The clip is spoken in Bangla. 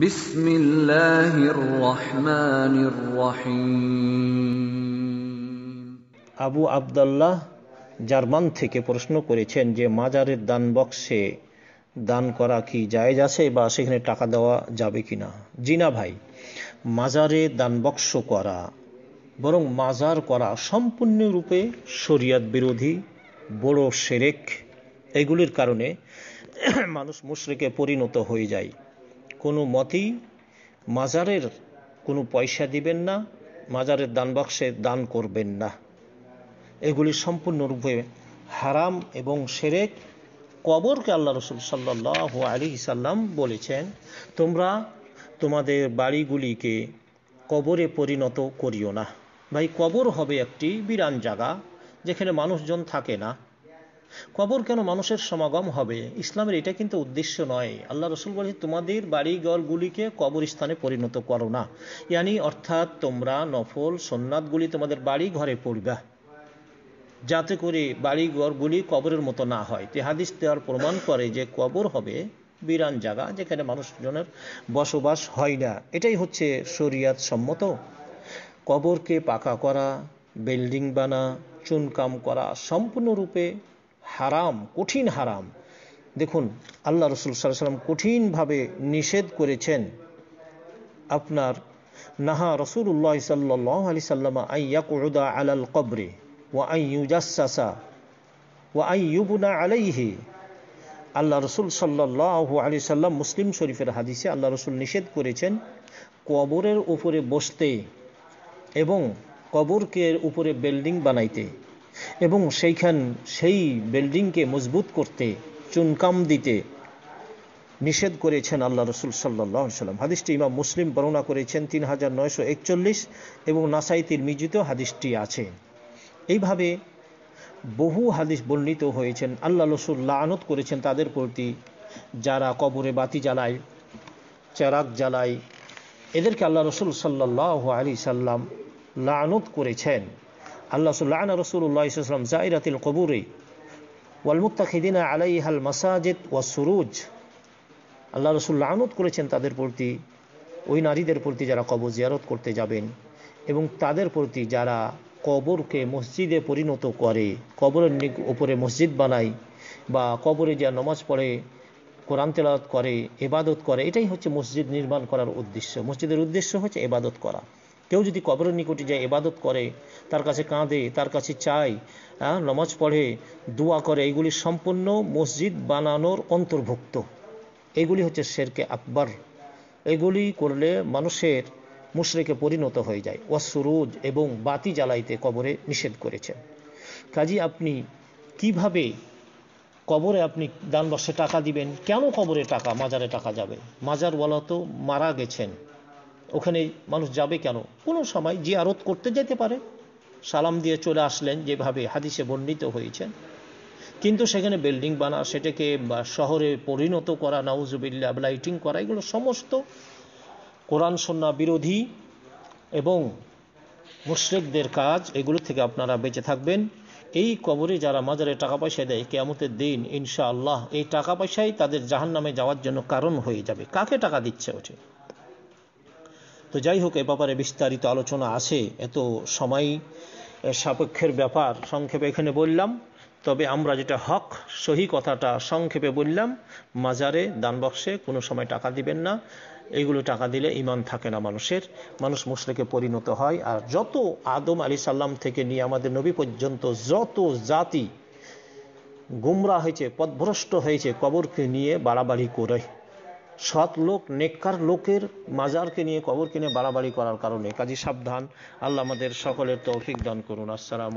বিসমিল্লাহির রহমানির আবু আবদাল্লাহ জার্মান থেকে প্রশ্ন করেছেন যে মাজারের দান বক্সে দান করা কি জায়েজ আছে বা সেখানে টাকা দেওয়া যাবে কি না ভাই মাজারে দান বক্স করা বরং মাজার করা সম্পূর্ণরূপে শরিয়াত বিরোধী বড় সেরেক এগুলির কারণে মানুষ মুশরেকে পরিণত হয়ে যায় কোনো মতেই মাজারের কোনো পয়সা দিবেন না মাজারের দানবাক্সে দান করবেন না এগুলি সম্পূর্ণরূপে হারাম এবং সেরেক কবরকে আল্লাহ রসুল সাল্লাহ আলী সাল্লাম বলেছেন তোমরা তোমাদের বাড়িগুলিকে কবরে পরিণত করিও না ভাই কবর হবে একটি বিরান জায়গা যেখানে মানুষজন থাকে না কবর কেন মানুষের সমাগম হবে ইসলামের এটা কিন্তু উদ্দেশ্য নয় আল্লাহ রসুল বলছে তোমাদের বাড়িঘরগুলিকে কবরস্থানে পরিণত করো না ইয়ানি অর্থাৎ তোমরা নফল সন্ন্যাতগুলি তোমাদের বাড়ি ঘরে পড়বে যাতে করে বাড়ি ঘরগুলি কবরের মতো না হয় তে হাদিস দেওয়ার প্রমাণ করে যে কবর হবে বিরান জায়গা যেখানে মানুষজনের বসবাস হয় না এটাই হচ্ছে শরিয়াত সম্মত কবরকে পাকা করা বিল্ডিং বানা চুনকাম করা সম্পূর্ণরূপে হারাম কঠিন হারাম দেখুন আল্লাহ রসুল সাল সাল্লাম কঠিনভাবে নিষেধ করেছেন আপনার নাহা রসুল উল্লাহ সাল্লাহ আলি সাল্লামা আইয়াকুদা আলাল কবরে ও আইউজাসা ওয়া আইয়ুবনা আলাইহি আল্লাহ রসুল সাল্লাহ আলি সাল্লাম মুসলিম শরীফের হাদিসে আল্লাহ রসুল নিষেধ করেছেন কবরের উপরে বসতে এবং কবরকে উপরে বিল্ডিং বানাইতে এবং সেইখান সেই বিল্ডিংকে মজবুত করতে চুনকাম দিতে নিষেধ করেছেন আল্লাহ রসুল সাল্লাহ সাল্লাম হাদিসটি ইমাম মুসলিম বর্ণনা করেছেন তিন হাজার নয়শো একচল্লিশ এবং নাসাইতির মিজিত হাদিসটি আছে এইভাবে বহু হাদিস বর্ণিত হয়েছেন আল্লাহ রসুল আনত করেছেন তাদের প্রতি যারা কবরে বাতি জ্বালায় চারাক জ্বালায় এদেরকে আল্লাহ রসুল সাল্লাহ আলি সাল্লাম লানত করেছেন আল্লাহ সুল্লাহ রসুল্লাহ ইসলাম জাইরাতিল কবুরি ওয়ালমুত্তাখিদিনা আলাইহাল মাসাজিদ ওয়া আল্লাহ রসুল আনত করেছেন তাদের প্রতি ওই নারীদের প্রতি যারা কবর জিয়ারত করতে যাবেন এবং তাদের প্রতি যারা কবরকে মসজিদে পরিণত করে কবরের উপরে মসজিদ বানায় বা কবরে যা নমাজ পড়ে কোরআন তেলাওয়াত করে এবাদত করে এটাই হচ্ছে মসজিদ নির্মাণ করার উদ্দেশ্য মসজিদের উদ্দেশ্য হচ্ছে এবাদত করা কেউ যদি কবরের নিকটে যায় এবাদত করে তার কাছে কাঁদে তার কাছে চায় হ্যাঁ, নমাজ পড়ে দোয়া করে এইগুলি সম্পূর্ণ মসজিদ বানানোর অন্তর্ভুক্ত এগুলি হচ্ছে শেরকে আকবর এগুলি করলে মানুষের মুশরেকে পরিণত হয়ে যায় ওয়াসুরুজ এবং বাতি জ্বালাইতে কবরে নিষেধ করেছেন কাজী আপনি কিভাবে কবরে আপনি দান টাকা দিবেন কেন কবরে টাকা মাজারে টাকা যাবে মাজার বলা তো মারা গেছেন ওখানে মানুষ যাবে কেন কোনো সময় জিয়ারত করতে যেতে পারে সালাম দিয়ে চলে আসলেন যেভাবে হাদিসে বর্ণিত হয়েছেন কিন্তু সেখানে বিল্ডিং বানা সেটাকে শহরে পরিণত করা নাউজুবিল্লা লাইটিং করা এগুলো সমস্ত কোরআন সন্না বিরোধী এবং মুশ্রেকদের কাজ এগুলো থেকে আপনারা বেঁচে থাকবেন এই কবরে যারা মাজারে টাকা পয়সা দেয় কেয়ামতের দিন ইনশাআল্লাহ এই টাকা পয়সাই তাদের জাহান নামে যাওয়ার জন্য কারণ হয়ে যাবে কাকে টাকা দিচ্ছে ওঠে তো যাই হোক এ ব্যাপারে বিস্তারিত আলোচনা আছে এত সময় সাপেক্ষের ব্যাপার সংক্ষেপে এখানে বললাম তবে আমরা যেটা হক সহি কথাটা সংক্ষেপে বললাম মাজারে দানবক্সে কোনো সময় টাকা দিবেন না এগুলো টাকা দিলে ইমান থাকে না মানুষের মানুষ মুসলিকে পরিণত হয় আর যত আদম আলি সাল্লাম থেকে নিয়ে আমাদের নবী পর্যন্ত যত জাতি গুমরা হয়েছে পথভ্রষ্ট হয়েছে কবরকে নিয়ে বাড়াবাড়ি করে সৎ লোক নেককার লোকের মাজারকে নিয়ে কবর নিয়ে বাড়াবাড়ি করার কারণে কাজী সাবধান আল্লাহ আমাদের সকলের তৌফিক দান করুন আসসালাম